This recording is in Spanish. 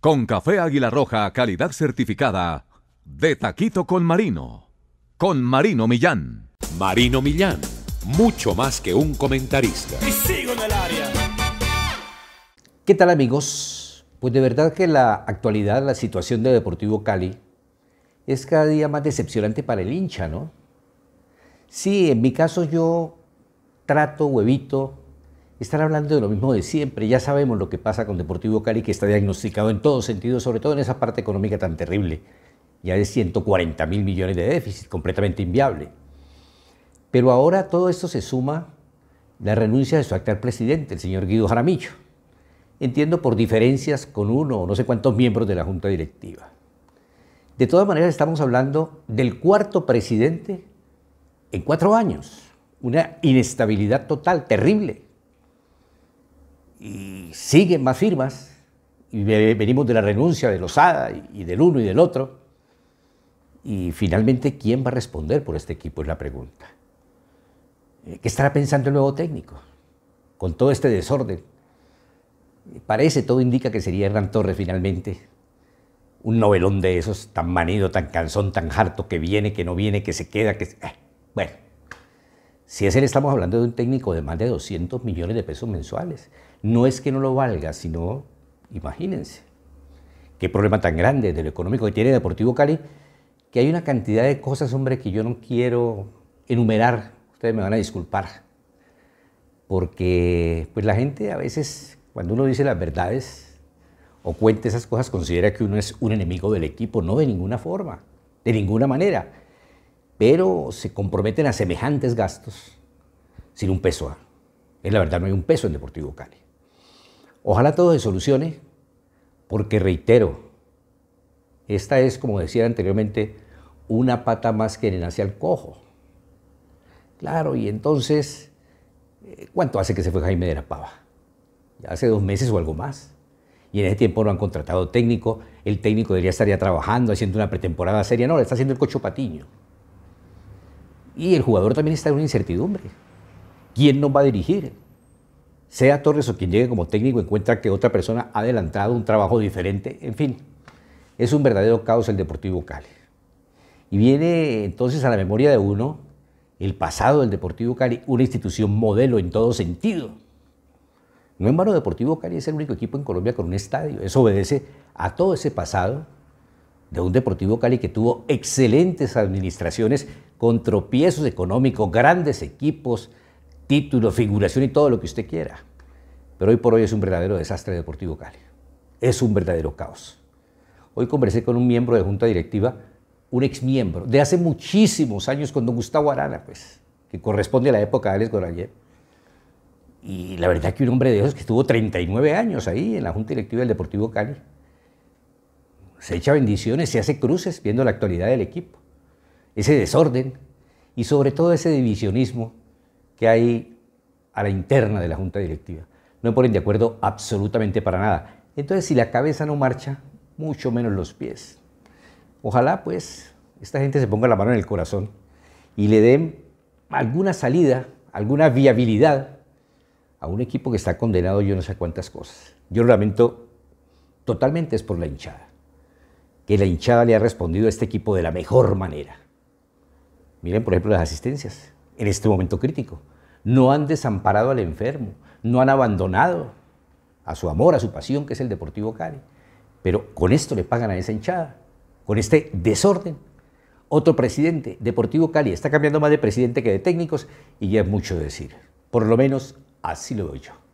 Con café Águila Roja, calidad certificada. De Taquito con Marino. Con Marino Millán. Marino Millán, mucho más que un comentarista. sigo en el área. ¿Qué tal amigos? Pues de verdad que la actualidad, la situación de Deportivo Cali es cada día más decepcionante para el hincha, ¿no? Sí, en mi caso yo trato huevito están hablando de lo mismo de siempre. Ya sabemos lo que pasa con Deportivo Cali, que está diagnosticado en todos sentidos, sobre todo en esa parte económica tan terrible. Ya de 140 mil millones de déficit, completamente inviable. Pero ahora todo esto se suma la renuncia de su actual presidente, el señor Guido Jaramillo. Entiendo por diferencias con uno o no sé cuántos miembros de la junta directiva. De todas maneras, estamos hablando del cuarto presidente en cuatro años. Una inestabilidad total, terrible y siguen más firmas, y venimos de la renuncia de Lozada y del uno y del otro, y finalmente, ¿quién va a responder por este equipo? Es la pregunta. Eh, ¿Qué estará pensando el nuevo técnico con todo este desorden? Parece, todo indica que sería Hernán Torres finalmente. Un novelón de esos, tan manido, tan cansón, tan harto, que viene, que no viene, que se queda, que... Eh, bueno, si es él, estamos hablando de un técnico de más de 200 millones de pesos mensuales. No es que no lo valga, sino, imagínense, qué problema tan grande de lo económico que tiene Deportivo Cali, que hay una cantidad de cosas, hombre, que yo no quiero enumerar, ustedes me van a disculpar, porque pues la gente a veces, cuando uno dice las verdades o cuenta esas cosas, considera que uno es un enemigo del equipo, no de ninguna forma, de ninguna manera pero se comprometen a semejantes gastos sin un peso. A. Es la verdad, no hay un peso en Deportivo Cali. Ojalá todo se solucione, porque reitero, esta es, como decía anteriormente, una pata más que le hacia al cojo. Claro, y entonces, eh, ¿cuánto hace que se fue Jaime de la Pava? hace dos meses o algo más. Y en ese tiempo no han contratado técnico, el técnico debería estar ya trabajando, haciendo una pretemporada seria. No, le está haciendo el cocho patiño. Y el jugador también está en una incertidumbre. ¿Quién nos va a dirigir? Sea Torres o quien llegue como técnico encuentra que otra persona ha adelantado un trabajo diferente. En fin, es un verdadero caos el Deportivo Cali. Y viene entonces a la memoria de uno el pasado del Deportivo Cali, una institución modelo en todo sentido. No en vano, Deportivo Cali es el único equipo en Colombia con un estadio. Eso obedece a todo ese pasado de un Deportivo Cali que tuvo excelentes administraciones con tropiezos económicos, grandes equipos, títulos, figuración y todo lo que usted quiera. Pero hoy por hoy es un verdadero desastre Deportivo Cali. Es un verdadero caos. Hoy conversé con un miembro de junta directiva, un ex miembro, de hace muchísimos años con don Gustavo Arana, pues, que corresponde a la época de Alex Y la verdad que un hombre de esos que estuvo 39 años ahí en la junta directiva del Deportivo Cali, se echa bendiciones, se hace cruces viendo la actualidad del equipo, ese desorden y sobre todo ese divisionismo que hay a la interna de la junta directiva. No ponen de acuerdo absolutamente para nada. Entonces, si la cabeza no marcha, mucho menos los pies. Ojalá, pues, esta gente se ponga la mano en el corazón y le den alguna salida, alguna viabilidad a un equipo que está condenado yo no sé cuántas cosas. Yo lo lamento totalmente, es por la hinchada que la hinchada le ha respondido a este equipo de la mejor manera. Miren, por ejemplo, las asistencias en este momento crítico. No han desamparado al enfermo, no han abandonado a su amor, a su pasión, que es el Deportivo Cali. Pero con esto le pagan a esa hinchada, con este desorden. Otro presidente, Deportivo Cali, está cambiando más de presidente que de técnicos y ya es mucho decir. Por lo menos así lo veo yo.